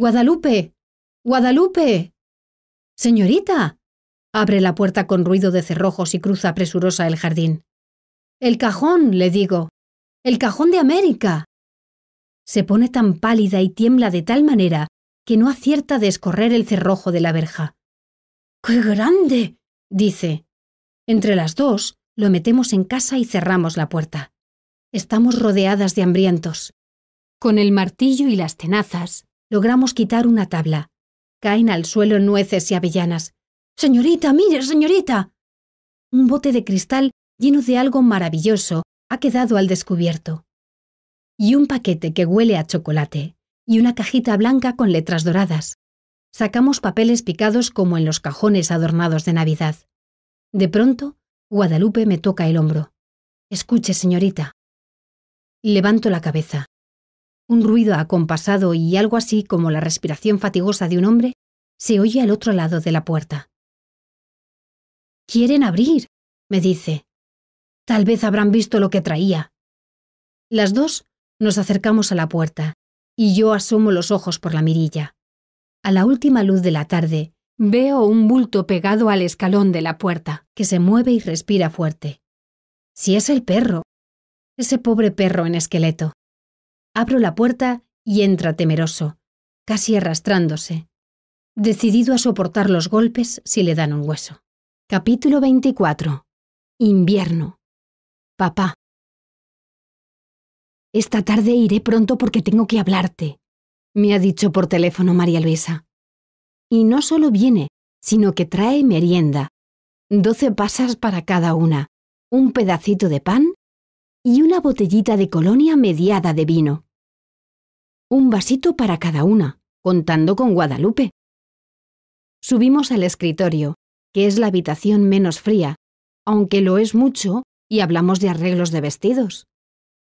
Guadalupe. Guadalupe. Señorita. Abre la puerta con ruido de cerrojos y cruza apresurosa el jardín. El cajón, le digo. El cajón de América. Se pone tan pálida y tiembla de tal manera que no acierta de escorrer el cerrojo de la verja. ¡Qué grande! dice. Entre las dos lo metemos en casa y cerramos la puerta. Estamos rodeadas de hambrientos. Con el martillo y las tenazas Logramos quitar una tabla. Caen al suelo nueces y avellanas. Señorita, mire, señorita. Un bote de cristal lleno de algo maravilloso ha quedado al descubierto. Y un paquete que huele a chocolate, y una cajita blanca con letras doradas. Sacamos papeles picados como en los cajones adornados de Navidad. De pronto, Guadalupe me toca el hombro. Escuche, señorita. Levanto la cabeza. Un ruido acompasado y algo así como la respiración fatigosa de un hombre se oye al otro lado de la puerta. Quieren abrir, me dice. Tal vez habrán visto lo que traía. Las dos nos acercamos a la puerta, y yo asomo los ojos por la mirilla. A la última luz de la tarde, veo un bulto pegado al escalón de la puerta, que se mueve y respira fuerte. Si es el perro. Ese pobre perro en esqueleto. Abro la puerta y entra temeroso, casi arrastrándose, decidido a soportar los golpes si le dan un hueso. Capítulo 24. Invierno. Papá. Esta tarde iré pronto porque tengo que hablarte, me ha dicho por teléfono María Luisa. Y no solo viene, sino que trae merienda. Doce pasas para cada una, un pedacito de pan y una botellita de colonia mediada de vino un vasito para cada una, contando con Guadalupe. Subimos al escritorio, que es la habitación menos fría, aunque lo es mucho, y hablamos de arreglos de vestidos.